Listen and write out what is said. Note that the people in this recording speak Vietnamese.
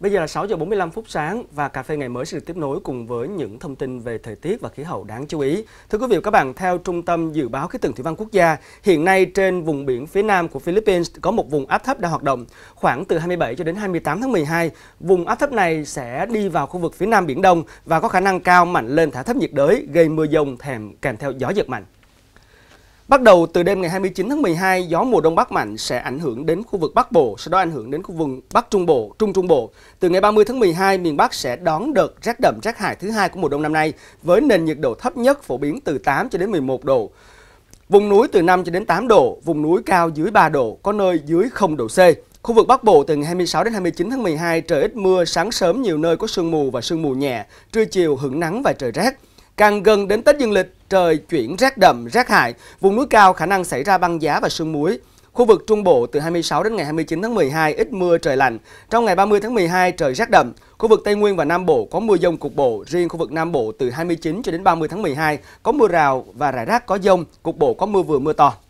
Bây giờ là 6 giờ 45 phút sáng và cà phê ngày mới sẽ được tiếp nối cùng với những thông tin về thời tiết và khí hậu đáng chú ý. Thưa quý vị và các bạn, theo Trung tâm Dự báo Khí tượng Thủy văn Quốc gia, hiện nay trên vùng biển phía nam của Philippines có một vùng áp thấp đang hoạt động khoảng từ 27 cho đến 28 tháng 12. Vùng áp thấp này sẽ đi vào khu vực phía nam Biển Đông và có khả năng cao mạnh lên thả thấp nhiệt đới, gây mưa dông thèm kèm theo gió giật mạnh. Bắt đầu từ đêm ngày 29 tháng 12, gió mùa đông bắc mạnh sẽ ảnh hưởng đến khu vực Bắc Bộ, sau đó ảnh hưởng đến khu vực Bắc Trung Bộ, Trung Trung Bộ. Từ ngày 30 tháng 12, miền Bắc sẽ đón đợt rét đậm rét hại thứ hai của mùa đông năm nay với nền nhiệt độ thấp nhất phổ biến từ 8 cho đến 11 độ. Vùng núi từ 5 cho đến 8 độ, vùng núi cao dưới 3 độ, có nơi dưới 0 độ C. Khu vực Bắc Bộ từ ngày 26 đến 29 tháng 12 trời ít mưa, sáng sớm nhiều nơi có sương mù và sương mù nhẹ, trưa chiều hưởng nắng và trời rét. Càng gần đến Tết Dương lịch, trời chuyển rét đậm, rét hại, vùng núi cao khả năng xảy ra băng giá và sương muối. Khu vực Trung Bộ từ 26 đến ngày 29 tháng 12 ít mưa trời lạnh, trong ngày 30 tháng 12 trời rét đậm. Khu vực Tây Nguyên và Nam Bộ có mưa dông cục bộ, riêng khu vực Nam Bộ từ 29 cho đến 30 tháng 12 có mưa rào và rải rác có dông, cục bộ có mưa vừa mưa to.